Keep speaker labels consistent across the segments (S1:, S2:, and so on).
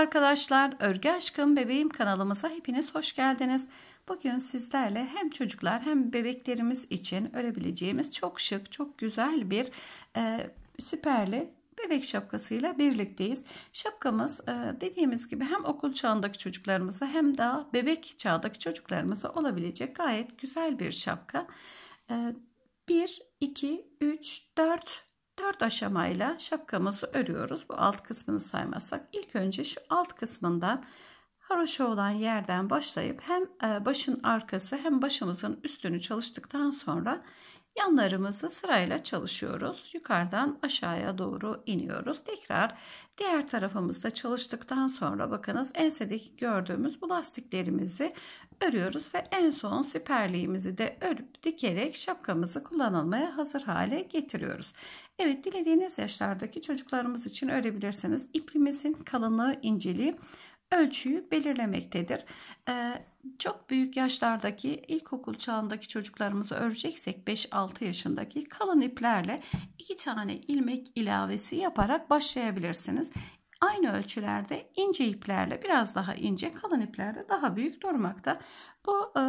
S1: arkadaşlar, Örgü Aşkım Bebeğim kanalımıza hepiniz hoş geldiniz. Bugün sizlerle hem çocuklar hem bebeklerimiz için örebileceğimiz çok şık, çok güzel bir e, süperli bebek şapkasıyla birlikteyiz. Şapkamız e, dediğimiz gibi hem okul çağındaki çocuklarımıza hem de bebek çağındaki çocuklarımıza olabilecek gayet güzel bir şapka. 1, 2, 3, 4 4 aşamayla şapkamızı örüyoruz. Bu alt kısmını saymazsak ilk önce şu alt kısmından haroşa olan yerden başlayıp hem e, başın arkası hem başımızın üstünü çalıştıktan sonra Yanlarımızı sırayla çalışıyoruz. Yukarıdan aşağıya doğru iniyoruz. Tekrar diğer tarafımızda çalıştıktan sonra bakınız ensedeki gördüğümüz bu lastiklerimizi örüyoruz ve en son siperliğimizi de örüp dikerek şapkamızı kullanılmaya hazır hale getiriyoruz. Evet dilediğiniz yaşlardaki çocuklarımız için örebilirsiniz. İpimizin kalınlığı, inceliği ölçüyü belirlemektedir. Ee, çok büyük yaşlardaki ilkokul çağındaki çocuklarımızı öreceksek 5-6 yaşındaki kalın iplerle 2 tane ilmek ilavesi yaparak başlayabilirsiniz. Aynı ölçülerde ince iplerle biraz daha ince kalın iplerde daha büyük durmakta. Bu e,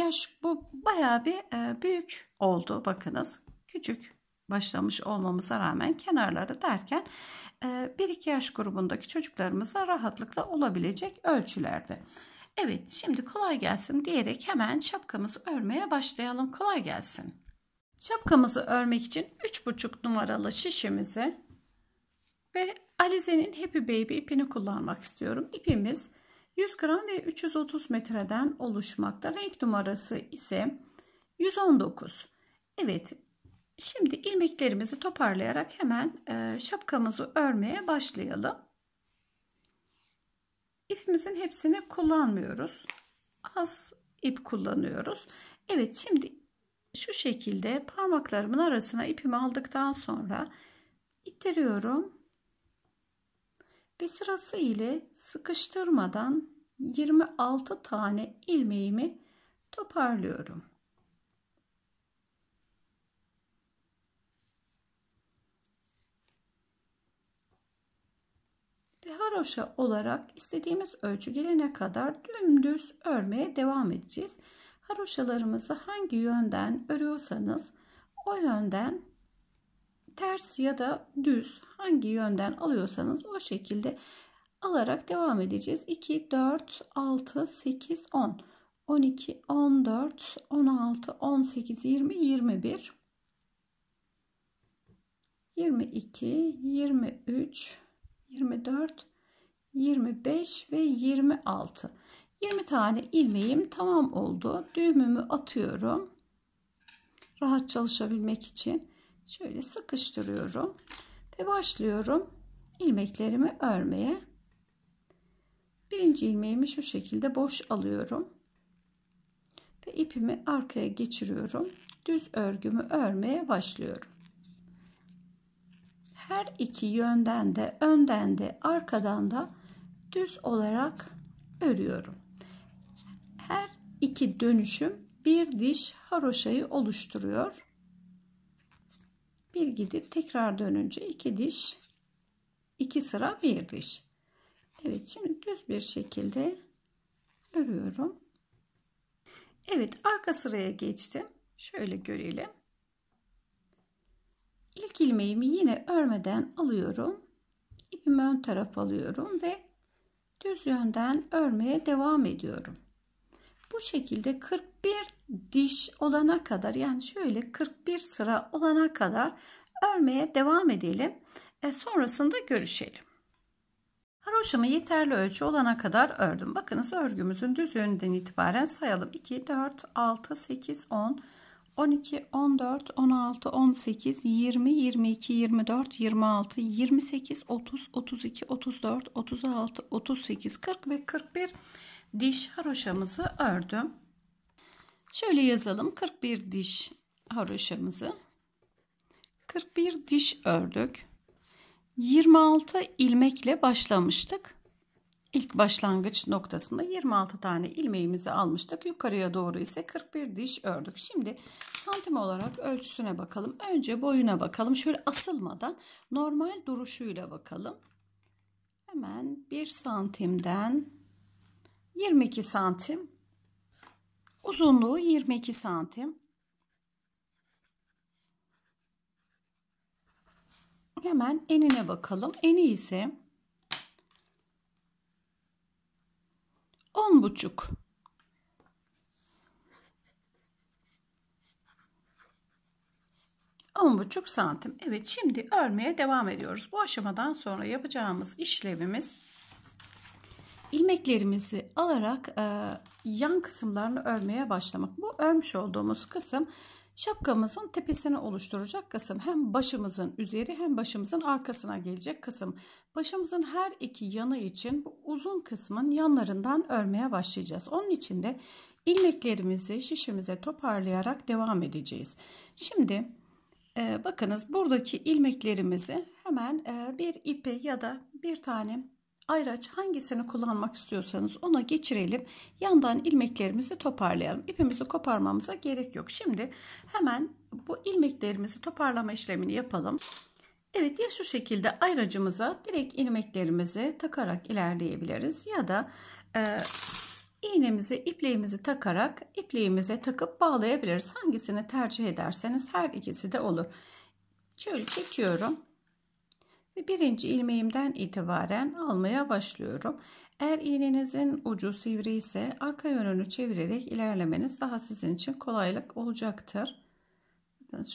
S1: yaş bu bayağı bir e, büyük oldu bakınız küçük başlamış olmamıza rağmen kenarları derken 1-2 e, yaş grubundaki çocuklarımıza rahatlıkla olabilecek ölçülerde. Evet şimdi kolay gelsin diyerek hemen şapkamızı örmeye başlayalım. Kolay gelsin. Şapkamızı örmek için 3,5 numaralı şişimizi ve Alize'nin Happy Baby ipini kullanmak istiyorum. İpimiz 100 gram ve 330 metreden oluşmakta. Renk numarası ise 119. Evet Şimdi ilmeklerimizi toparlayarak hemen e, şapkamızı örmeye başlayalım. İpimizin hepsini kullanmıyoruz. Az ip kullanıyoruz. Evet şimdi şu şekilde parmaklarımın arasına ipimi aldıktan sonra ittiriyorum. Ve sırası ile sıkıştırmadan 26 tane ilmeğimi toparlıyorum. haroşa olarak istediğimiz ölçü gelene kadar dümdüz örmeye devam edeceğiz. Haroşalarımızı hangi yönden örüyorsanız o yönden ters ya da düz hangi yönden alıyorsanız o şekilde alarak devam edeceğiz. 2, 4, 6, 8, 10, 12, 14, 16, 18, 20, 21, 22, 23, 24, 25 ve 26. 20 tane ilmeğim tamam oldu. Düğümümü atıyorum. Rahat çalışabilmek için şöyle sıkıştırıyorum ve başlıyorum ilmeklerimi örmeye. Birinci ilmeğimi şu şekilde boş alıyorum. Ve ipimi arkaya geçiriyorum. Düz örgümü örmeye başlıyorum her iki yönden de önden de arkadan da düz olarak örüyorum. Her iki dönüşüm bir diş haroşayı oluşturuyor. Bir gidip tekrar dönünce iki diş, iki sıra bir diş. Evet şimdi düz bir şekilde örüyorum. Evet arka sıraya geçtim. Şöyle görelim. İlk ilmeğimi yine örmeden alıyorum. İpimi ön taraf alıyorum ve düz yönden örmeye devam ediyorum. Bu şekilde 41 diş olana kadar yani şöyle 41 sıra olana kadar örmeye devam edelim. E, sonrasında görüşelim. Haroşamı yeterli ölçü olana kadar ördüm. Bakınız örgümüzün düz yönünden itibaren sayalım. 2, 4, 6, 8, 10, 12, 14, 16, 18, 20, 22, 24, 26, 28, 30, 32, 34, 36, 38, 40 ve 41 diş haroşamızı ördüm. Şöyle yazalım 41 diş haroşamızı. 41 diş ördük. 26 ilmekle başlamıştık. İlk başlangıç noktasında 26 tane ilmeğimizi almıştık. Yukarıya doğru ise 41 diş ördük. Şimdi santim olarak ölçüsüne bakalım. Önce boyuna bakalım. Şöyle asılmadan normal duruşuyla bakalım. Hemen 1 santimden 22 santim. Uzunluğu 22 santim. Hemen enine bakalım. Eni ise on buçuk. On buçuk santim. Evet şimdi örmeye devam ediyoruz. Bu aşamadan sonra yapacağımız işlemimiz ilmeklerimizi alarak e, yan kısımlarını örmeye başlamak. Bu örmüş olduğumuz kısım Şapkamızın tepesini oluşturacak kısım hem başımızın üzeri hem başımızın arkasına gelecek kısım. Başımızın her iki yanı için bu uzun kısmın yanlarından örmeye başlayacağız. Onun için de ilmeklerimizi şişimize toparlayarak devam edeceğiz. Şimdi e, bakınız buradaki ilmeklerimizi hemen e, bir ipe ya da bir tane ayraç hangisini kullanmak istiyorsanız ona geçirelim. Yandan ilmeklerimizi toparlayalım. İpimizi koparmamıza gerek yok. Şimdi hemen bu ilmeklerimizi toparlama işlemini yapalım. Evet ya şu şekilde ayracımıza direkt ilmeklerimizi takarak ilerleyebiliriz ya da e, iğnemizi ipliğimizi takarak ipliğimize takıp bağlayabiliriz. Hangisini tercih ederseniz her ikisi de olur. Şöyle çekiyorum ve birinci ilmeğimden itibaren almaya başlıyorum. Eğer iğnenizin ucu sivri ise arka yönünü çevirerek ilerlemeniz daha sizin için kolaylık olacaktır.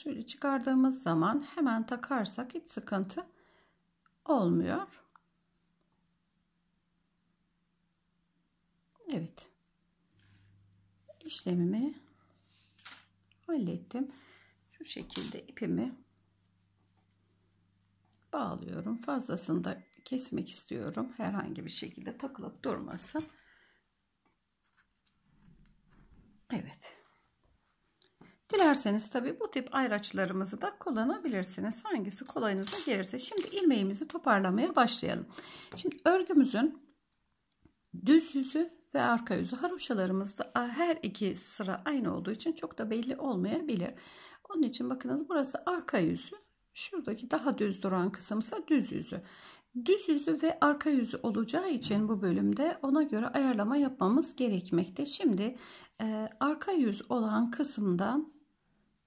S1: şöyle çıkardığımız zaman hemen takarsak hiç sıkıntı olmuyor. Evet. İşlemimi hallettim. Şu şekilde ipimi bağlıyorum. Fazlasını da kesmek istiyorum. Herhangi bir şekilde takılıp durmasın. Evet. Dilerseniz tabi bu tip ayraçlarımızı da kullanabilirsiniz. Hangisi kolayınıza gelirse. Şimdi ilmeğimizi toparlamaya başlayalım. Şimdi örgümüzün düz yüzü ve arka yüzü haroşalarımızda her iki sıra aynı olduğu için çok da belli olmayabilir. Onun için bakınız burası arka yüzü Şuradaki daha düz duran kısımsa düz yüzü. Düz yüzü ve arka yüzü olacağı için bu bölümde ona göre ayarlama yapmamız gerekmekte. Şimdi e, arka yüz olan kısımdan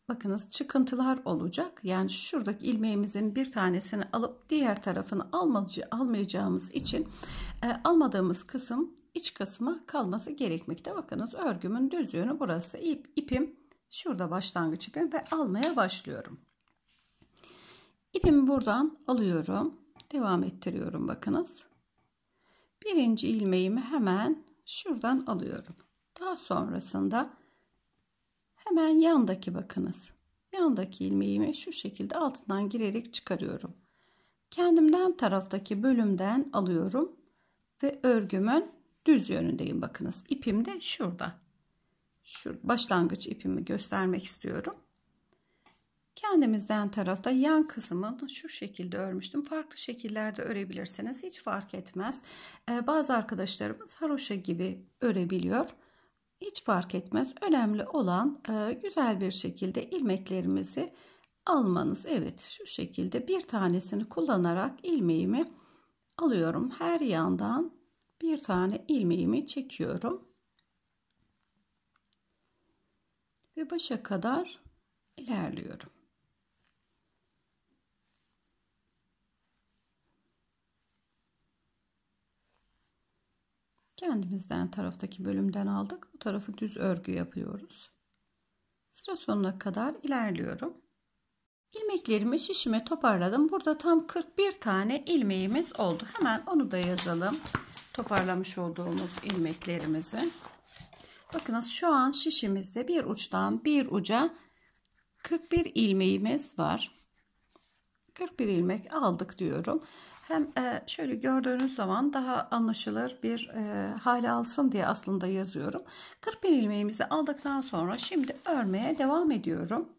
S1: bakınız çıkıntılar olacak. Yani şuradaki ilmeğimizin bir tanesini alıp diğer tarafını almayacağı, almayacağımız için e, almadığımız kısım iç kısma kalması gerekmekte. Bakınız örgümün düz yönü burası. İp, ipim şurada başlangıç ipim ve almaya başlıyorum. İpimi buradan alıyorum. Devam ettiriyorum bakınız. Birinci ilmeğimi hemen şuradan alıyorum. Daha sonrasında hemen yandaki bakınız. Yandaki ilmeğimi şu şekilde altından girerek çıkarıyorum. Kendimden taraftaki bölümden alıyorum ve örgümün düz yönündeyim bakınız. İpim de şurada. Şu başlangıç ipimi göstermek istiyorum. Kendimizden tarafta yan kısmını şu şekilde örmüştüm. Farklı şekillerde örebilirsiniz. Hiç fark etmez. Ee, bazı arkadaşlarımız haroşa gibi örebiliyor. Hiç fark etmez. Önemli olan e, güzel bir şekilde ilmeklerimizi almanız. Evet şu şekilde bir tanesini kullanarak ilmeğimi alıyorum. Her yandan bir tane ilmeğimi çekiyorum. Ve başa kadar ilerliyorum. kendimizden taraftaki bölümden aldık. Bu tarafı düz örgü yapıyoruz. Sıra sonuna kadar ilerliyorum. İlmeklerimi şişime toparladım. Burada tam 41 tane ilmeğimiz oldu. Hemen onu da yazalım. Toparlamış olduğumuz ilmeklerimizi. Bakınız şu an şişimizde bir uçtan bir uca 41 ilmeğimiz var. 41 ilmek aldık diyorum. Hem e, şöyle gördüğünüz zaman daha anlaşılır bir e, hale alsın diye aslında yazıyorum. 41 ilmeğimizi aldıktan sonra şimdi örmeye devam ediyorum.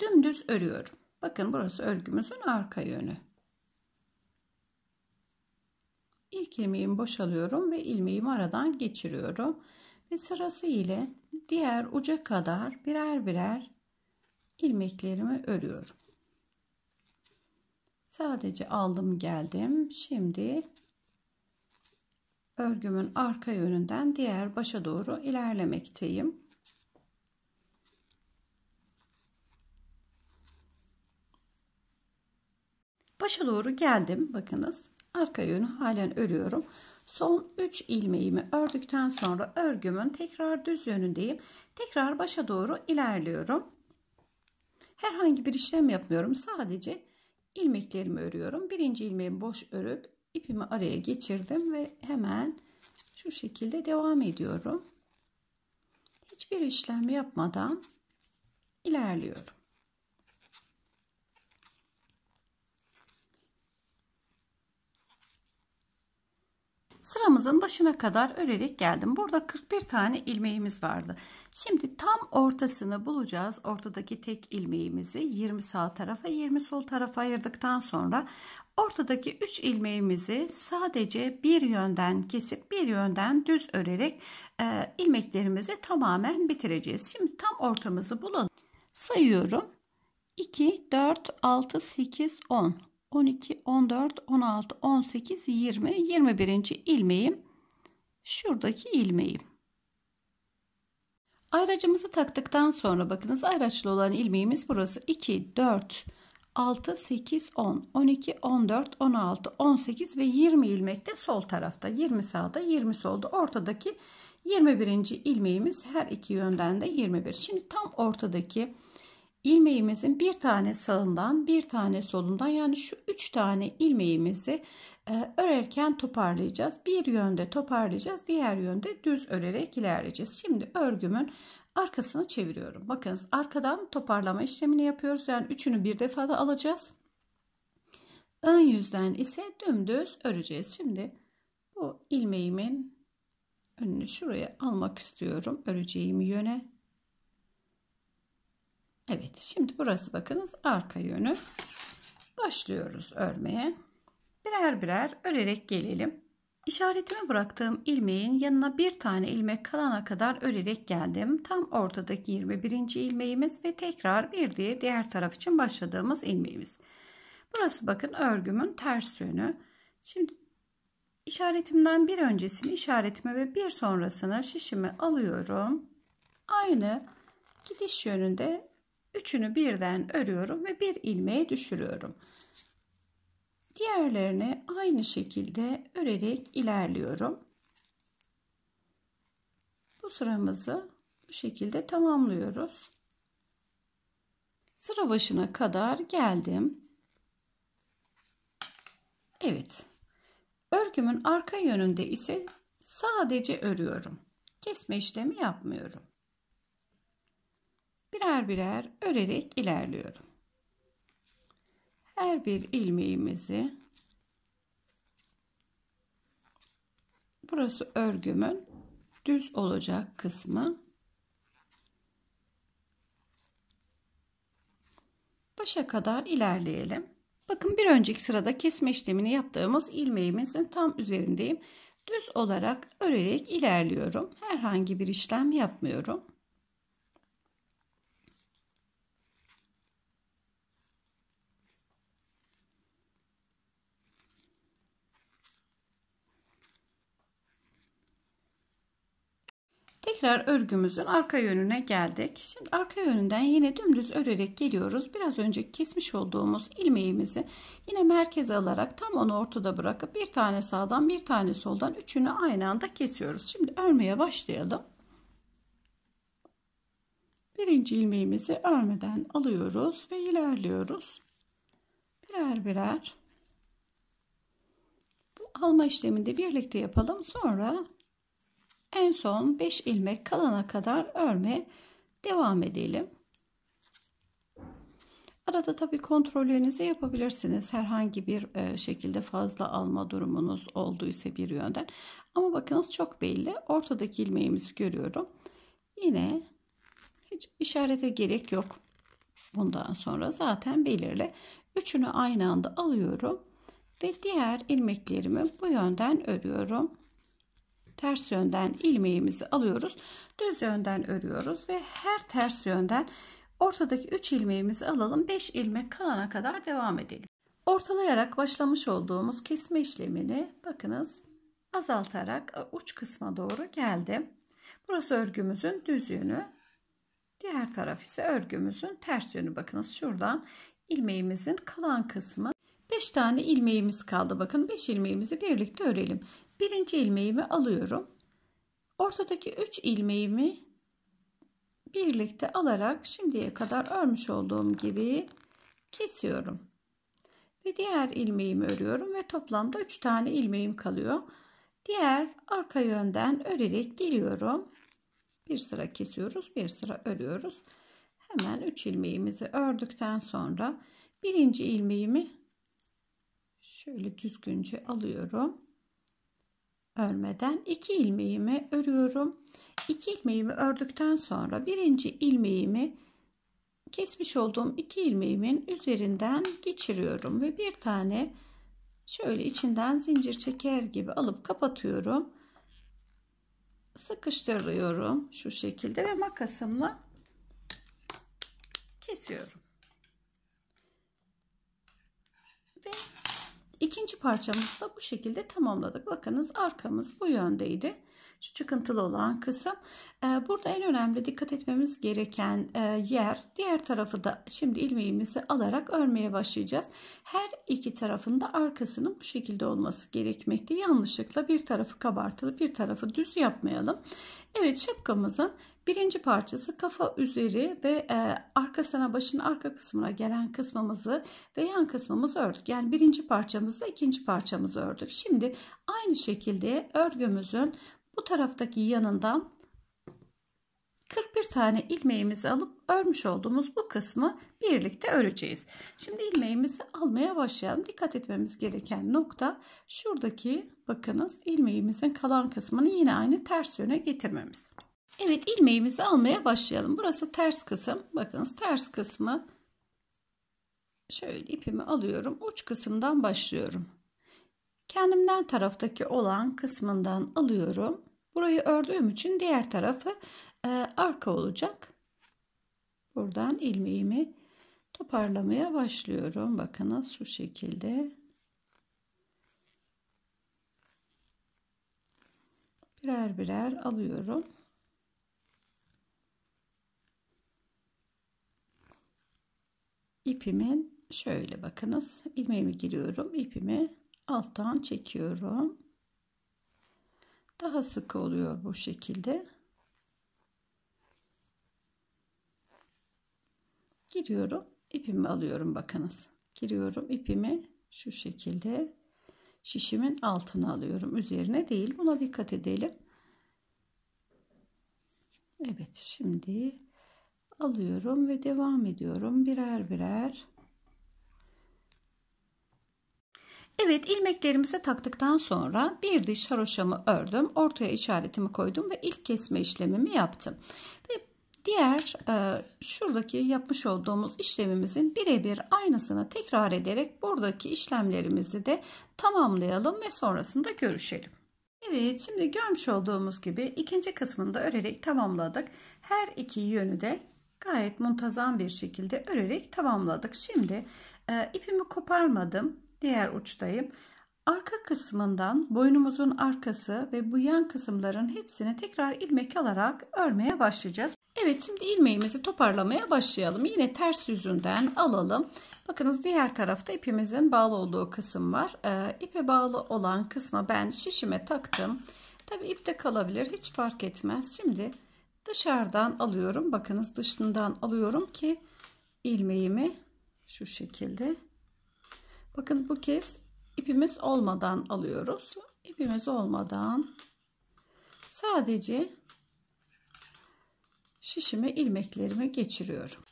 S1: Dümdüz örüyorum. Bakın burası örgümüzün arka yönü. İlk ilmeğimi boşalıyorum ve ilmeğimi aradan geçiriyorum. Ve sırası ile diğer uca kadar birer birer ilmeklerimi örüyorum. Sadece aldım geldim. Şimdi örgümün arka yönünden diğer başa doğru ilerlemekteyim. Başa doğru geldim. Bakınız arka yönü halen örüyorum. Son 3 ilmeğimi ördükten sonra örgümün tekrar düz yönündeyim. Tekrar başa doğru ilerliyorum. Herhangi bir işlem yapmıyorum. Sadece ilmeklerimi örüyorum. Birinci ilmeğimi boş örüp ipimi araya geçirdim ve hemen şu şekilde devam ediyorum. Hiçbir işlem yapmadan ilerliyorum. Sıramızın başına kadar örerek geldim. Burada 41 tane ilmeğimiz vardı. Şimdi tam ortasını bulacağız. Ortadaki tek ilmeğimizi 20 sağ tarafa 20 sol tarafa ayırdıktan sonra ortadaki 3 ilmeğimizi sadece bir yönden kesip bir yönden düz örerek e, ilmeklerimizi tamamen bitireceğiz. Şimdi tam ortamızı bulalım. Sayıyorum. 2, 4, 6, 8, 10. 12, 14, 16, 18, 20, 21. ilmeğim. Şuradaki ilmeğim. Ayracımızı taktıktan sonra bakınız ayraçlı olan ilmeğimiz burası 2, 4, 6, 8, 10, 12, 14, 16, 18 ve 20 ilmek de sol tarafta. 20 sağda, 20 solda. Ortadaki 21. ilmeğimiz her iki yönden de 21. Şimdi tam ortadaki ilmeğimizin bir tane sağından bir tane solundan yani şu üç tane ilmeğimizi e, örerken toparlayacağız. Bir yönde toparlayacağız diğer yönde düz örerek ilerleyeceğiz. Şimdi örgümün arkasını çeviriyorum. Bakınız arkadan toparlama işlemini yapıyoruz. Yani üçünü bir defada alacağız. Ön yüzden ise dümdüz öreceğiz. Şimdi bu ilmeğimin önünü şuraya almak istiyorum. Öreceğim yöne Evet şimdi burası bakınız arka yönü. Başlıyoruz örmeye. Birer birer örerek gelelim. işaretimi bıraktığım ilmeğin yanına bir tane ilmek kalana kadar örerek geldim. Tam ortadaki 21. ilmeğimiz ve tekrar bir diye diğer taraf için başladığımız ilmeğimiz. Burası bakın örgümün ters yönü. Şimdi işaretimden bir öncesini işaretime ve bir sonrasına şişimi alıyorum. Aynı gidiş yönünde Üçünü birden örüyorum ve bir ilmeğe düşürüyorum. Diğerlerini aynı şekilde örerek ilerliyorum. Bu sıramızı bu şekilde tamamlıyoruz. Sıra başına kadar geldim. Evet. Örgümün arka yönünde ise sadece örüyorum. Kesme işlemi yapmıyorum birer birer örerek ilerliyorum. Her bir ilmeğimizi burası örgümün düz olacak kısmı başa kadar ilerleyelim. Bakın bir önceki sırada kesme işlemini yaptığımız ilmeğimizin tam üzerindeyim. Düz olarak örerek ilerliyorum. Herhangi bir işlem yapmıyorum. Tekrar örgümüzün arka yönüne geldik. Şimdi arka yönünden yine dümdüz örerek geliyoruz. Biraz önce kesmiş olduğumuz ilmeğimizi yine merkeze alarak tam onu ortada bırakıp bir tane sağdan bir tane soldan üçünü aynı anda kesiyoruz. Şimdi örmeye başlayalım. Birinci ilmeğimizi örmeden alıyoruz ve ilerliyoruz. Birer birer. Bu alma işleminde birlikte yapalım. Sonra en son 5 ilmek kalana kadar örmeye devam edelim. Arada tabii kontrollerinizi yapabilirsiniz. Herhangi bir e, şekilde fazla alma durumunuz olduysa bir yönden. Ama bakınız çok belli. Ortadaki ilmeğimizi görüyorum. Yine hiç işarete gerek yok. Bundan sonra zaten belirli. Üçünü aynı anda alıyorum ve diğer ilmeklerimi bu yönden örüyorum ters yönden ilmeğimizi alıyoruz. Düz yönden örüyoruz ve her ters yönden ortadaki 3 ilmeğimizi alalım. 5 ilmek kalana kadar devam edelim. Ortalayarak başlamış olduğumuz kesme işlemini bakınız azaltarak uç kısma doğru geldim. Burası örgümüzün düz yönü. Diğer taraf ise örgümüzün ters yönü. Bakınız şuradan ilmeğimizin kalan kısmı. 5 tane ilmeğimiz kaldı. Bakın 5 ilmeğimizi birlikte örelim. Birinci ilmeğimi alıyorum. Ortadaki 3 ilmeğimi birlikte alarak şimdiye kadar örmüş olduğum gibi kesiyorum. Ve diğer ilmeğimi örüyorum ve toplamda 3 tane ilmeğim kalıyor. Diğer arka yönden örerek geliyorum. Bir sıra kesiyoruz, bir sıra örüyoruz. Hemen 3 ilmeğimizi ördükten sonra birinci ilmeğimi şöyle düzgünce alıyorum örmeden 2 ilmeğimi örüyorum. 2 ilmeğimi ördükten sonra birinci ilmeğimi kesmiş olduğum 2 ilmeğimin üzerinden geçiriyorum ve bir tane şöyle içinden zincir çeker gibi alıp kapatıyorum. Sıkıştırıyorum şu şekilde ve makasımla kesiyorum. İkinci parçamızı da bu şekilde tamamladık. Bakınız arkamız bu yöndeydi. Şu çıkıntılı olan kısım. Ee, burada en önemli dikkat etmemiz gereken e, yer diğer tarafı da şimdi ilmeğimizi alarak örmeye başlayacağız. Her iki tarafın da arkasının bu şekilde olması gerekmekte. Yanlışlıkla bir tarafı kabartılı bir tarafı düz yapmayalım. Evet şapkamızın birinci parçası kafa üzeri ve e, arkasına başın arka kısmına gelen kısmımızı ve yan kısmımızı ördük. Yani birinci parçamızla ikinci parçamızı ördük. Şimdi aynı şekilde örgümüzün bu taraftaki yanından 41 tane ilmeğimizi alıp örmüş olduğumuz bu kısmı birlikte öreceğiz. Şimdi ilmeğimizi almaya başlayalım. Dikkat etmemiz gereken nokta şuradaki bakınız ilmeğimizin kalan kısmını yine aynı ters yöne getirmemiz. Evet ilmeğimizi almaya başlayalım. Burası ters kısım. Bakınız ters kısmı şöyle ipimi alıyorum. Uç kısımdan başlıyorum. Kendimden taraftaki olan kısmından alıyorum Burayı ördüğüm için diğer tarafı e, arka olacak. Buradan ilmeğimi toparlamaya başlıyorum. Bakınız şu şekilde. Birer birer alıyorum. İpimin şöyle bakınız ilmeğimi giriyorum İpimi alttan çekiyorum daha sıkı oluyor bu şekilde. Giriyorum. ipimi alıyorum bakınız. Giriyorum ipimi şu şekilde şişimin altına alıyorum. Üzerine değil. Buna dikkat edelim. Evet şimdi alıyorum ve devam ediyorum birer birer Evet ilmeklerimize taktıktan sonra bir diş haroşamı ördüm. Ortaya işaretimi koydum ve ilk kesme işlemimi yaptım. Ve diğer e, şuradaki yapmış olduğumuz işlemimizin birebir aynısını tekrar ederek buradaki işlemlerimizi de tamamlayalım ve sonrasında görüşelim. Evet şimdi görmüş olduğumuz gibi ikinci kısmını da örerek tamamladık. Her iki yönü de gayet muntazam bir şekilde örerek tamamladık. Şimdi e, ipimi koparmadım diğer uçtayım. Arka kısmından boynumuzun arkası ve bu yan kısımların hepsini tekrar ilmek alarak örmeye başlayacağız. Evet şimdi ilmeğimizi toparlamaya başlayalım. Yine ters yüzünden alalım. Bakınız diğer tarafta ipimizin bağlı olduğu kısım var. Ee, ipe bağlı olan kısma ben şişime taktım. Tabi ipte kalabilir hiç fark etmez. Şimdi dışarıdan alıyorum. Bakınız dışından alıyorum ki ilmeğimi şu şekilde Bakın bu kez ipimiz olmadan alıyoruz. İpimiz olmadan sadece şişime ilmeklerimi geçiriyorum.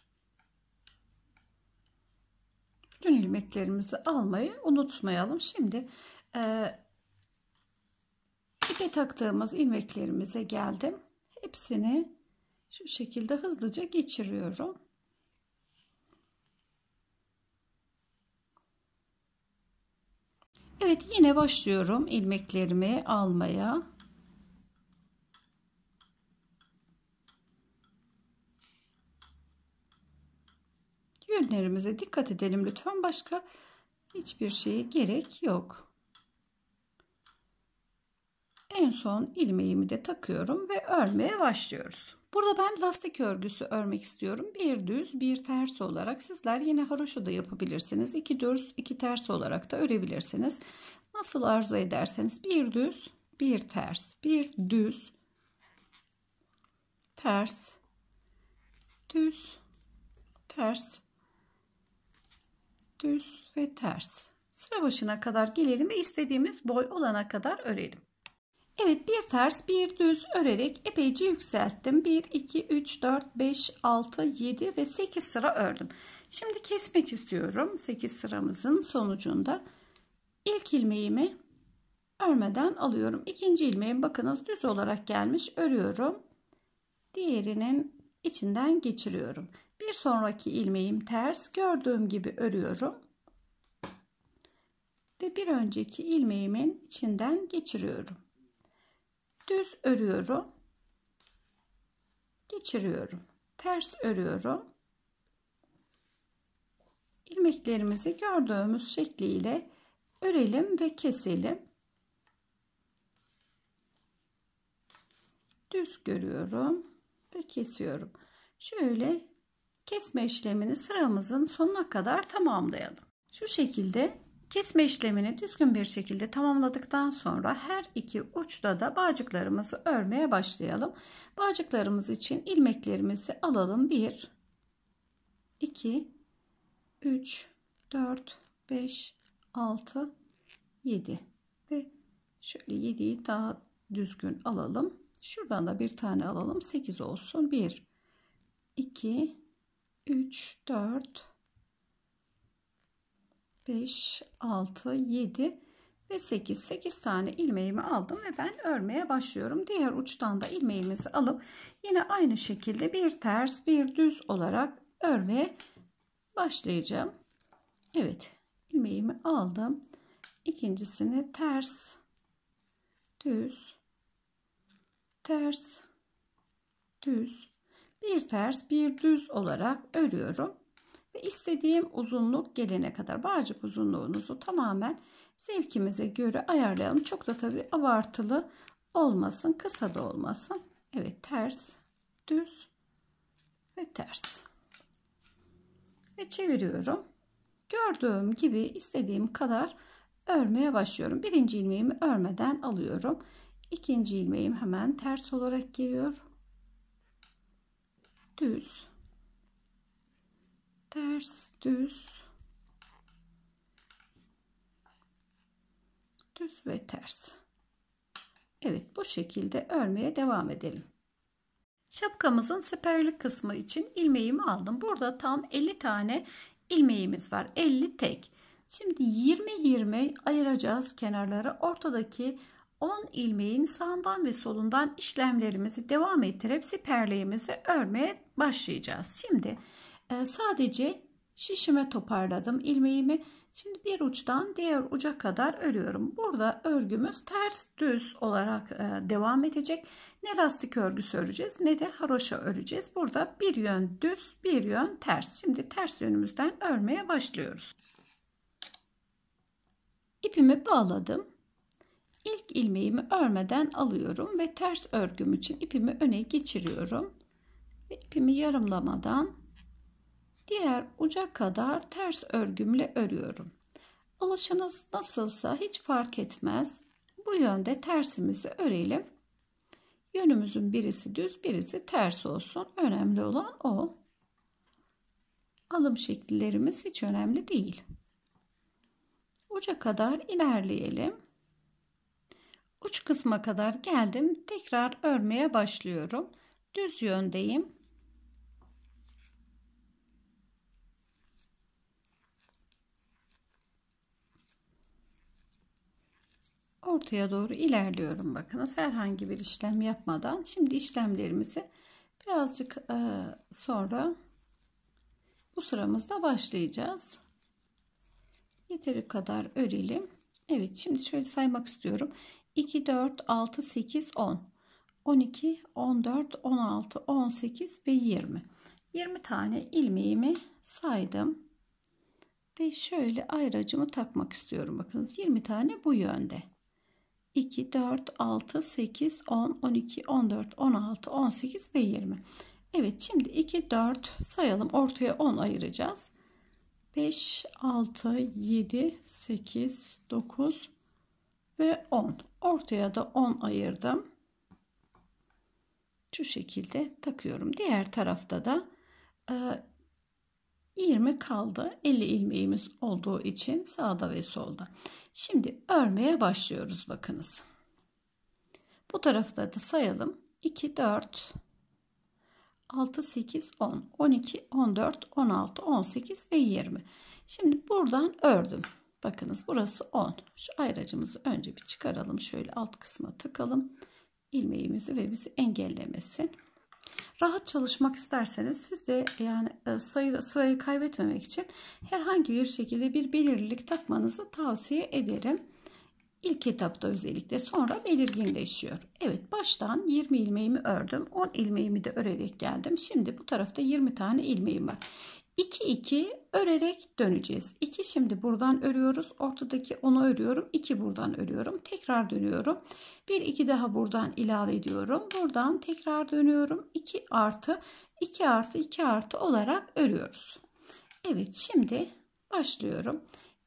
S1: Bütün ilmeklerimizi almayı unutmayalım. Şimdi e, ipe taktığımız ilmeklerimize geldim. Hepsini şu şekilde hızlıca geçiriyorum. Evet yine başlıyorum ilmeklerimi almaya. Yönlerimize dikkat edelim lütfen. Başka hiçbir şeye gerek yok. En son ilmeğimi de takıyorum ve örmeye başlıyoruz. Burada ben lastik örgüsü örmek istiyorum. Bir düz bir ters olarak sizler yine haroşa da yapabilirsiniz. İki düz iki ters olarak da örebilirsiniz. Nasıl arzu ederseniz bir düz bir ters bir düz ters düz ters düz ve ters sıra başına kadar gelelim ve istediğimiz boy olana kadar örelim. Evet bir ters bir düz örerek epeyce yükselttim. 1, 2, 3, 4, 5, 6, 7 ve 8 sıra ördüm. Şimdi kesmek istiyorum 8 sıramızın sonucunda. ilk ilmeğimi örmeden alıyorum. İkinci ilmeğim bakınız düz olarak gelmiş örüyorum. Diğerinin içinden geçiriyorum. Bir sonraki ilmeğim ters gördüğüm gibi örüyorum. Ve bir önceki ilmeğimin içinden geçiriyorum. Düz örüyorum. Geçiriyorum. Ters örüyorum. Ilmeklerimizi gördüğümüz şekliyle örelim ve keselim. Düz görüyorum ve kesiyorum. Şöyle kesme işlemini sıramızın sonuna kadar tamamlayalım. Şu şekilde Kesme işlemini düzgün bir şekilde tamamladıktan sonra her iki uçta da bağcıklarımızı örmeye başlayalım. Bağcıklarımız için ilmeklerimizi alalım. 1 2 3 4 5 6 7 ve şöyle 7'yi daha düzgün alalım. Şuradan da bir tane alalım. 8 olsun. 1 2 3 4 5, 6, 7 ve 8. 8 tane ilmeğimi aldım ve ben örmeye başlıyorum. Diğer uçtan da ilmeğimizi alıp yine aynı şekilde bir ters bir düz olarak örmeye başlayacağım. Evet ilmeğimi aldım. İkincisini ters düz ters düz bir ters bir düz olarak örüyorum ve istediğim uzunluk gelene kadar bağcık uzunluğunuzu tamamen zevkimize göre ayarlayalım. Çok da tabi abartılı olmasın, kısa da olmasın. Evet ters, düz ve ters. Ve çeviriyorum. Gördüğüm gibi istediğim kadar örmeye başlıyorum. Birinci ilmeğimi örmeden alıyorum. İkinci ilmeğim hemen ters olarak geliyor. Düz ters düz düz ve ters Evet bu şekilde örmeye devam edelim şapkamızın siperlik kısmı için ilmeğimi aldım burada tam 50 tane ilmeğimiz var 50 tek şimdi 20 20 ayıracağız kenarlara ortadaki 10 ilmeğin sağından ve solundan işlemlerimizi devam ettirip siperliğimizi örmeye başlayacağız şimdi ee, sadece şişime toparladım ilmeğimi. Şimdi bir uçtan diğer uca kadar örüyorum. Burada örgümüz ters düz olarak e, devam edecek. Ne lastik örgüsü öreceğiz ne de haroşa öreceğiz. Burada bir yön düz bir yön ters. Şimdi ters yönümüzden örmeye başlıyoruz. İpimi bağladım. İlk ilmeğimi örmeden alıyorum ve ters örgüm için ipimi öne geçiriyorum. Ve ipimi yarımlamadan diğer uca kadar ters örgümle örüyorum. Alışınız nasılsa hiç fark etmez. Bu yönde tersimizi örelim. Yönümüzün birisi düz birisi ters olsun. Önemli olan o. Alım şekillerimiz hiç önemli değil. Uca kadar ilerleyelim. Uç kısma kadar geldim. Tekrar örmeye başlıyorum. Düz yöndeyim. ortaya doğru ilerliyorum bakınız herhangi bir işlem yapmadan şimdi işlemlerimizi birazcık e, sonra bu sıramızda başlayacağız yeteri kadar örelim Evet şimdi şöyle saymak istiyorum 2 4 6 8 10 12 14 16 18 ve 20 20 tane ilmeğimi saydım ve şöyle ayracımı takmak istiyorum bakınız 20 tane bu yönde 2, 4, 6, 8, 10, 12, 14, 16, 18 ve 20. Evet şimdi 2, 4 sayalım. Ortaya 10 ayıracağız. 5, 6, 7, 8, 9 ve 10. Ortaya da 10 ayırdım. Şu şekilde takıyorum. Diğer tarafta da e, 20 kaldı. 50 ilmeğimiz olduğu için sağda ve solda. Şimdi örmeye başlıyoruz bakınız. Bu tarafta da sayalım. 2 4 6 8 10 12 14 16 18 ve 20. Şimdi buradan ördüm. Bakınız burası 10. Şu ayracımızı önce bir çıkaralım. Şöyle alt kısma takalım. Ilmeğimizi ve bizi engellemesin. Rahat çalışmak isterseniz siz de yani e, sayı, sırayı kaybetmemek için herhangi bir şekilde bir belirlilik takmanızı tavsiye ederim. İlk etapta özellikle sonra belirginleşiyor. Evet baştan 20 ilmeğimi ördüm. 10 ilmeğimi de örerek geldim. Şimdi bu tarafta 20 tane ilmeğim var. 2 2 örerek döneceğiz. 2 şimdi buradan örüyoruz. Ortadaki onu örüyorum. 2 buradan örüyorum. Tekrar dönüyorum. 1 2 daha buradan ilave ediyorum. Buradan tekrar dönüyorum. 2 artı 2 artı 2 artı olarak örüyoruz. Evet şimdi başlıyorum.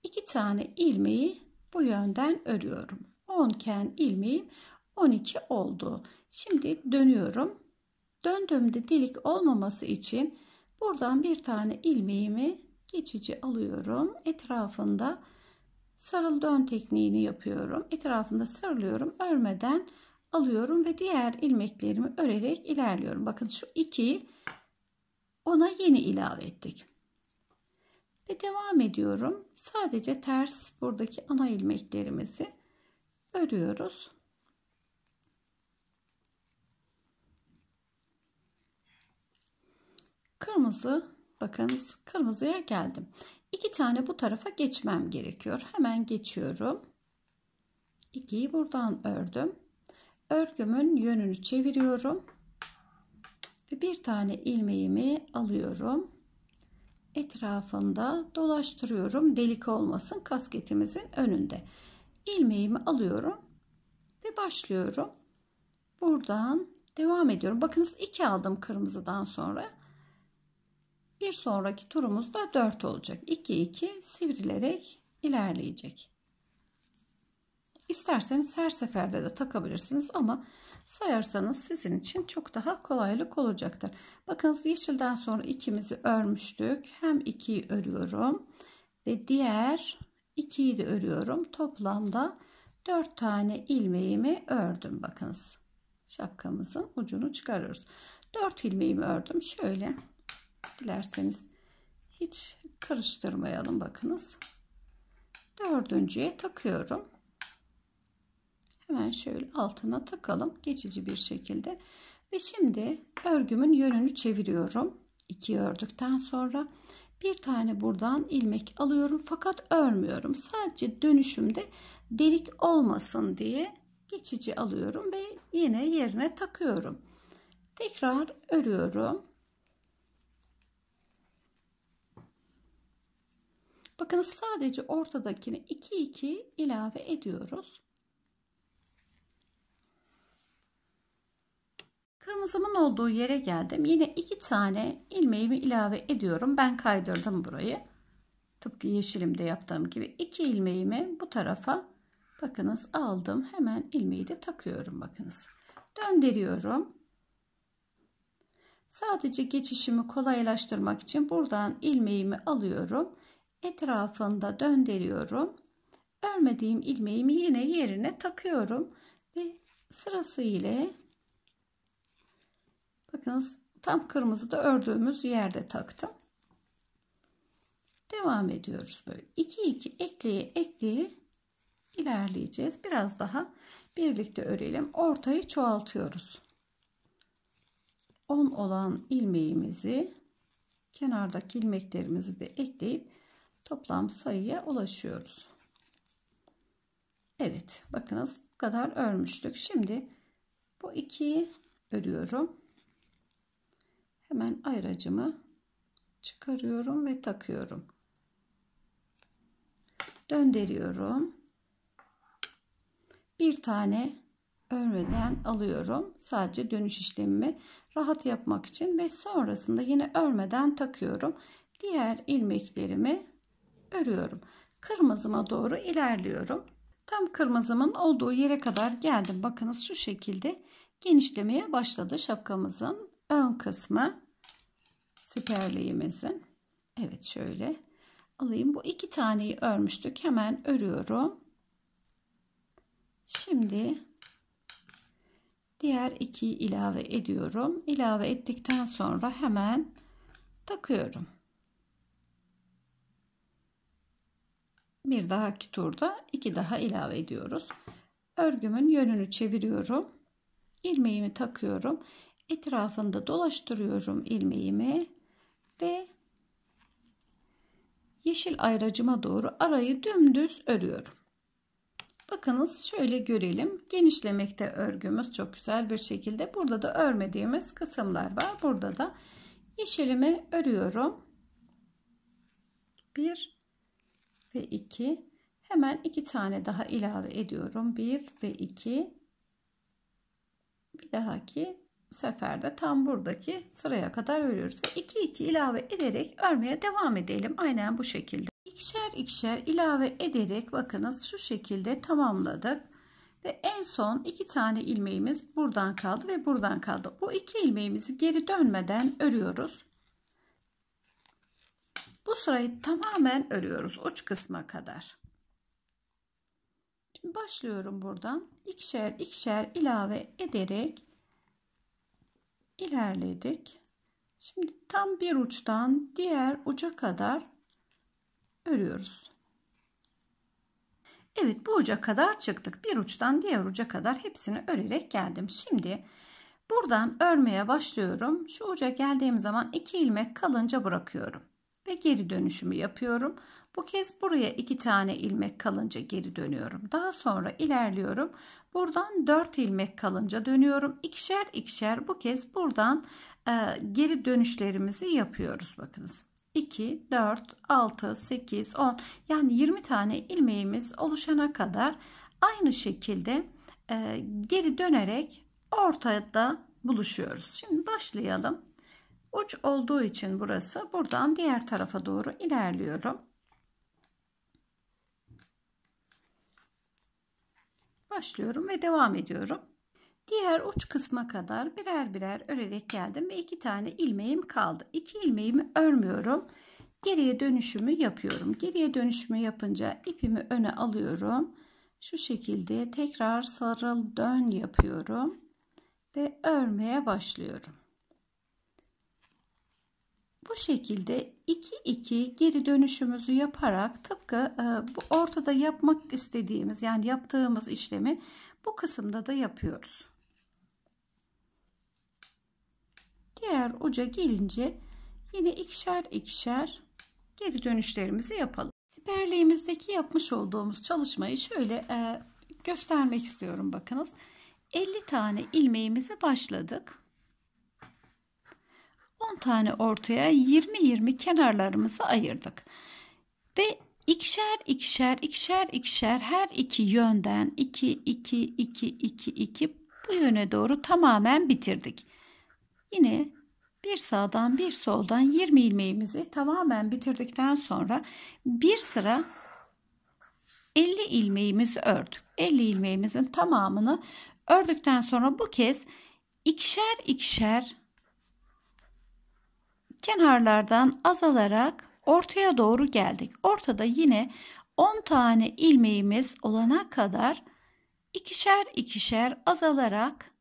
S1: 2 tane ilmeği bu yönden örüyorum. 10 iken ilmeğim 12 oldu. Şimdi dönüyorum. Döndüğümde delik olmaması için Buradan bir tane ilmeğimi geçici alıyorum. Etrafında sarıl dön tekniğini yapıyorum. Etrafında sarılıyorum. Örmeden alıyorum ve diğer ilmeklerimi örerek ilerliyorum. Bakın şu iki ona yeni ilave ettik. Ve devam ediyorum. Sadece ters buradaki ana ilmeklerimizi örüyoruz. Kırmızı bakınız kırmızıya geldim. İki tane bu tarafa geçmem gerekiyor. Hemen geçiyorum. İkiyi buradan ördüm. Örgümün yönünü çeviriyorum. Ve bir tane ilmeğimi alıyorum. Etrafında dolaştırıyorum. Delik olmasın kasketimizin önünde. Ilmeğimi alıyorum ve başlıyorum. Buradan devam ediyorum. Bakınız iki aldım kırmızıdan sonra. Bir sonraki turumuz da 4 olacak. 2 2 sivrilerek ilerleyecek. İsterseniz her seferde de takabilirsiniz ama sayarsanız sizin için çok daha kolaylık olacaktır. Bakınız yeşilden sonra ikimizi örmüştük. Hem 2'yi örüyorum ve diğer 2'yi de örüyorum. Toplamda 4 tane ilmeğimi ördüm bakınız. Şapkamızın ucunu çıkarıyoruz. 4 ilmeğimi ördüm. Şöyle Dilerseniz hiç karıştırmayalım bakınız. Dördüncüye takıyorum. Hemen şöyle altına takalım geçici bir şekilde. Ve şimdi örgümün yönünü çeviriyorum. İki ördükten sonra bir tane buradan ilmek alıyorum fakat örmüyorum. Sadece dönüşümde delik olmasın diye geçici alıyorum ve yine yerine takıyorum. Tekrar örüyorum. Bakın sadece ortadakine 2 2 ilave ediyoruz. Kırmızımın olduğu yere geldim. Yine iki tane ilmeğimi ilave ediyorum. Ben kaydırdım burayı. Tıpkı yeşilimde yaptığım gibi iki ilmeğimi bu tarafa bakınız aldım. Hemen ilmeği de takıyorum bakınız. Döndürüyorum. Sadece geçişimi kolaylaştırmak için buradan ilmeğimi alıyorum etrafında döndürüyorum. Örmediğim ilmeğimi yine yerine takıyorum ve sırası ile bakınız tam kırmızıda ördüğümüz yerde taktım. Devam ediyoruz böyle. 2 2 ekleye ekleye ilerleyeceğiz. Biraz daha birlikte örelim. Ortayı çoğaltıyoruz. 10 olan ilmeğimizi kenardaki ilmeklerimizi de ekleyip toplam sayıya ulaşıyoruz. Evet bakınız bu kadar örmüştük. Şimdi bu ikiyi örüyorum. Hemen ayracımı çıkarıyorum ve takıyorum. Döndürüyorum. Bir tane örmeden alıyorum. Sadece dönüş işlemimi rahat yapmak için ve sonrasında yine örmeden takıyorum. Diğer ilmeklerimi örüyorum. Kırmızıma doğru ilerliyorum. Tam kırmızımın olduğu yere kadar geldim. Bakınız şu şekilde genişlemeye başladı şapkamızın ön kısmı siperliğimizin. Evet şöyle alayım. Bu iki taneyi örmüştük. Hemen örüyorum. Şimdi diğer ikiyi ilave ediyorum. İlave ettikten sonra hemen takıyorum. bir dahaki turda iki daha ilave ediyoruz. Örgümün yönünü çeviriyorum. ilmeğimi takıyorum. Etrafında dolaştırıyorum ilmeğimi ve yeşil ayracıma doğru arayı dümdüz örüyorum. Bakınız şöyle görelim. Genişlemekte örgümüz çok güzel bir şekilde. Burada da örmediğimiz kısımlar var. Burada da yeşilimi örüyorum. 1 ve 2. Hemen 2 tane daha ilave ediyorum. 1 ve 2. Bir dahaki seferde tam buradaki sıraya kadar örüyoruz. 2 2 ilave ederek örmeye devam edelim. Aynen bu şekilde. İkişer ikişer ilave ederek bakınız şu şekilde tamamladık. Ve en son iki tane ilmeğimiz buradan kaldı ve buradan kaldı. Bu iki ilmeğimizi geri dönmeden örüyoruz. Bu sırayı tamamen örüyoruz uç kısma kadar. Şimdi başlıyorum buradan. ikişer ikişer ilave ederek ilerledik. Şimdi tam bir uçtan diğer uca kadar örüyoruz. Evet bu uca kadar çıktık. Bir uçtan diğer uca kadar hepsini örerek geldim. Şimdi buradan örmeye başlıyorum. Şu uca geldiğim zaman iki ilmek kalınca bırakıyorum ve geri dönüşümü yapıyorum. Bu kez buraya iki tane ilmek kalınca geri dönüyorum. Daha sonra ilerliyorum. Buradan 4 ilmek kalınca dönüyorum. İkişer ikişer bu kez buradan e, geri dönüşlerimizi yapıyoruz. Bakınız 2, 4, 6, 8, 10 yani 20 tane ilmeğimiz oluşana kadar aynı şekilde e, geri dönerek ortada buluşuyoruz. Şimdi başlayalım. Uç olduğu için burası buradan diğer tarafa doğru ilerliyorum. Başlıyorum ve devam ediyorum. Diğer uç kısma kadar birer birer örerek geldim ve iki tane ilmeğim kaldı. İki ilmeğimi örmüyorum. Geriye dönüşümü yapıyorum. Geriye dönüşümü yapınca ipimi öne alıyorum. Şu şekilde tekrar sarıl dön yapıyorum ve örmeye başlıyorum. Bu şekilde 2-2 geri dönüşümüzü yaparak tıpkı e, bu ortada yapmak istediğimiz yani yaptığımız işlemi bu kısımda da yapıyoruz. Diğer uca gelince yine ikişer ikişer geri dönüşlerimizi yapalım. Siperliğimizdeki yapmış olduğumuz çalışmayı şöyle e, göstermek istiyorum bakınız. 50 tane ilmeğimize başladık. 10 tane ortaya 20-20 kenarlarımızı ayırdık. Ve ikişer ikişer ikişer ikişer her iki yönden 2 2 2 2 2 bu yöne doğru tamamen bitirdik. Yine bir sağdan bir soldan 20 ilmeğimizi tamamen bitirdikten sonra bir sıra 50 ilmeğimizi ördük. 50 ilmeğimizin tamamını ördükten sonra bu kez ikişer ikişer kenarlardan azalarak ortaya doğru geldik. Ortada yine 10 tane ilmeğimiz olana kadar ikişer ikişer azalarak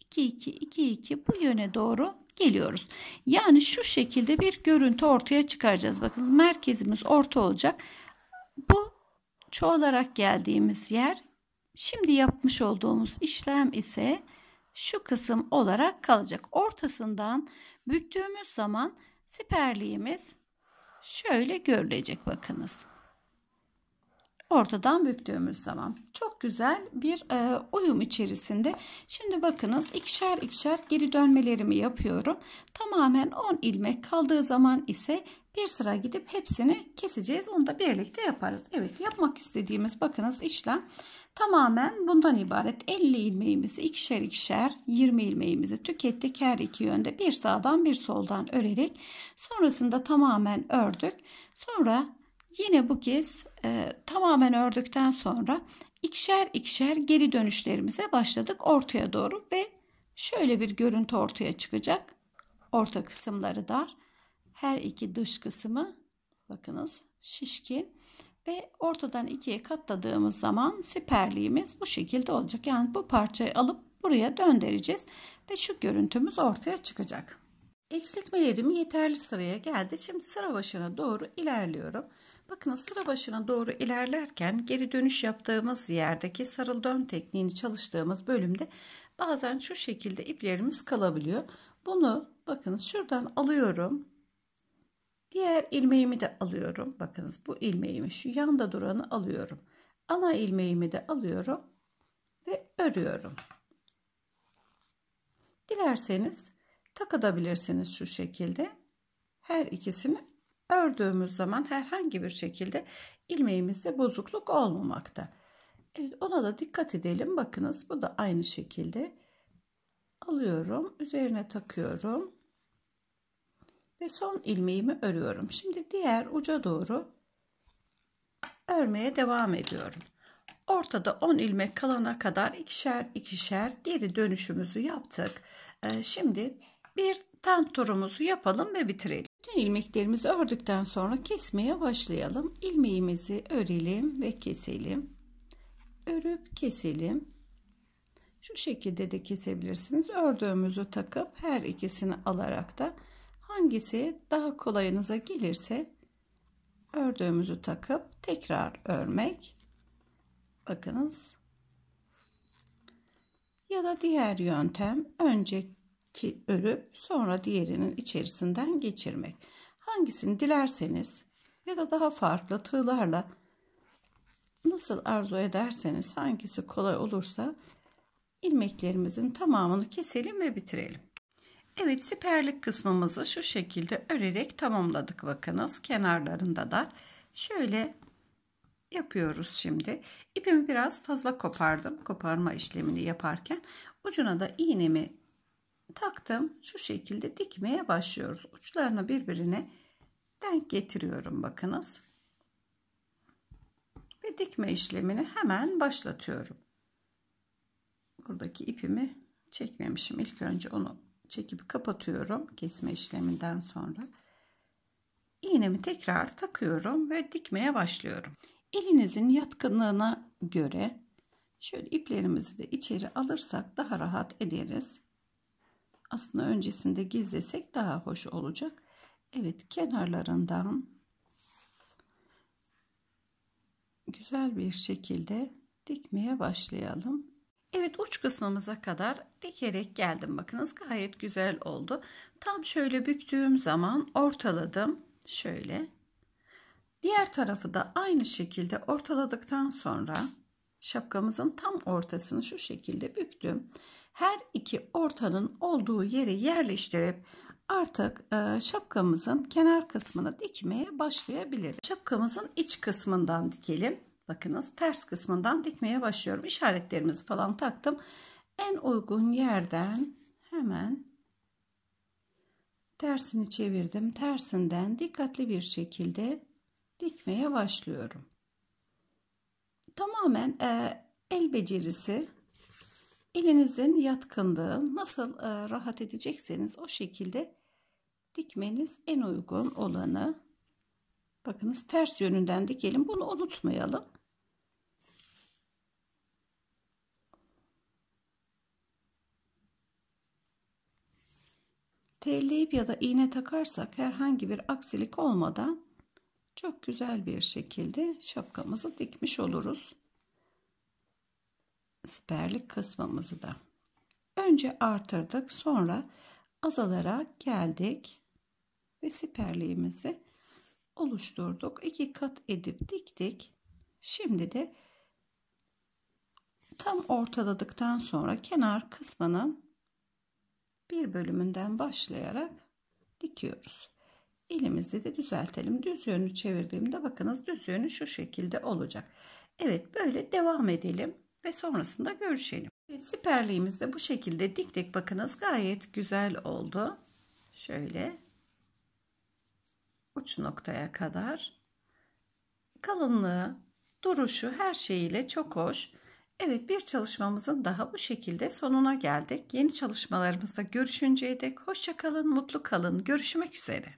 S1: 2 2 2 2 bu yöne doğru geliyoruz. Yani şu şekilde bir görüntü ortaya çıkaracağız. Bakın merkezimiz orta olacak. Bu çoğalarak geldiğimiz yer. Şimdi yapmış olduğumuz işlem ise şu kısım olarak kalacak. Ortasından Büktüğümüz zaman siperliğimiz şöyle görülecek bakınız. Ortadan büktüğümüz zaman çok güzel bir e, uyum içerisinde. Şimdi bakınız ikişer ikişer geri dönmelerimi yapıyorum. Tamamen 10 ilmek kaldığı zaman ise bir sıra gidip hepsini keseceğiz. Onu da birlikte yaparız. Evet yapmak istediğimiz bakınız işlem Tamamen bundan ibaret. 50 ilmeğimizi ikişer ikişer 20 ilmeğimizi tükettik her iki yönde bir sağdan bir soldan örerek sonrasında tamamen ördük. Sonra yine bu kez e, tamamen ördükten sonra ikişer ikişer geri dönüşlerimize başladık ortaya doğru ve şöyle bir görüntü ortaya çıkacak. Orta kısımları dar. Her iki dış kısmı bakınız şişkin ve ortadan ikiye katladığımız zaman siperliğimiz bu şekilde olacak. Yani bu parçayı alıp buraya döndüreceğiz ve şu görüntümüz ortaya çıkacak. Eksiltmelerim yeterli sıraya geldi. Şimdi sıra başına doğru ilerliyorum. Bakın sıra başına doğru ilerlerken geri dönüş yaptığımız yerdeki sarıl dön tekniğini çalıştığımız bölümde bazen şu şekilde iplerimiz kalabiliyor. Bunu bakın şuradan alıyorum. Diğer ilmeğimi de alıyorum. Bakınız bu ilmeğimi şu yanda duranı alıyorum. Ana ilmeğimi de alıyorum ve örüyorum. Dilerseniz takadabilirsiniz şu şekilde. Her ikisini ördüğümüz zaman herhangi bir şekilde ilmeğimizde bozukluk olmamakta. Evet, ona da dikkat edelim. Bakınız bu da aynı şekilde alıyorum. Üzerine takıyorum ve son ilmeğimi örüyorum. Şimdi diğer uca doğru örmeye devam ediyorum. Ortada 10 ilmek kalana kadar ikişer ikişer geri dönüşümüzü yaptık. Ee, şimdi bir ten turumuzu yapalım ve bitirelim. Bütün ilmeklerimizi ördükten sonra kesmeye başlayalım. İlmeğimizi örelim ve keselim. Örüp keselim. Şu şekilde de kesebilirsiniz. Ördüğümüzü takıp her ikisini alarak da Hangisi daha kolayınıza gelirse ördüğümüzü takıp tekrar örmek. Bakınız. Ya da diğer yöntem önceki örüp sonra diğerinin içerisinden geçirmek. Hangisini dilerseniz ya da daha farklı tığlarla nasıl arzu ederseniz hangisi kolay olursa ilmeklerimizin tamamını keselim ve bitirelim. Evet siperlik kısmımızı şu şekilde örerek tamamladık bakınız kenarlarında da şöyle yapıyoruz şimdi ipimi biraz fazla kopardım koparma işlemini yaparken ucuna da iğnemi taktım şu şekilde dikmeye başlıyoruz uçlarını birbirine denk getiriyorum bakınız ve dikme işlemini hemen başlatıyorum buradaki ipimi çekmemişim ilk önce onu çekip kapatıyorum kesme işleminden sonra. İğnemi tekrar takıyorum ve dikmeye başlıyorum. Elinizin yatkınlığına göre şöyle iplerimizi de içeri alırsak daha rahat ederiz. Aslında öncesinde gizlesek daha hoş olacak. Evet kenarlarından güzel bir şekilde dikmeye başlayalım. Evet uç kısmımıza kadar dikerek geldim. Bakınız gayet güzel oldu. Tam şöyle büktüğüm zaman ortaladım. Şöyle. Diğer tarafı da aynı şekilde ortaladıktan sonra şapkamızın tam ortasını şu şekilde büktüm. Her iki ortanın olduğu yere yerleştirip artık e, şapkamızın kenar kısmını dikmeye başlayabiliriz. Şapkamızın iç kısmından dikelim. Bakınız ters kısmından dikmeye başlıyorum. İşaretlerimizi falan taktım. En uygun yerden hemen tersini çevirdim. Tersinden dikkatli bir şekilde dikmeye başlıyorum. Tamamen e, el becerisi, elinizin yatkınlığı nasıl e, rahat edecekseniz o şekilde dikmeniz en uygun olanı. Bakınız ters yönünden dikelim. Bunu unutmayalım. Telleyip ya da iğne takarsak herhangi bir aksilik olmadan çok güzel bir şekilde şapkamızı dikmiş oluruz. Siperlik kısmımızı da. Önce artırdık sonra azalarak geldik ve siperliğimizi oluşturduk. iki kat edip diktik. Şimdi de tam ortaladıktan sonra kenar kısmının bir bölümünden başlayarak dikiyoruz. Elimizde de düzeltelim. Düz yönü çevirdiğimde bakınız düz yönü şu şekilde olacak. Evet böyle devam edelim ve sonrasında görüşelim. Evet siperliğimiz de bu şekilde diktik. Bakınız gayet güzel oldu. Şöyle uç noktaya kadar kalınlığı, duruşu her şeyiyle çok hoş. Evet bir çalışmamızın daha bu şekilde sonuna geldik. Yeni çalışmalarımızda görüşünceye dek kalın, mutlu kalın. Görüşmek üzere.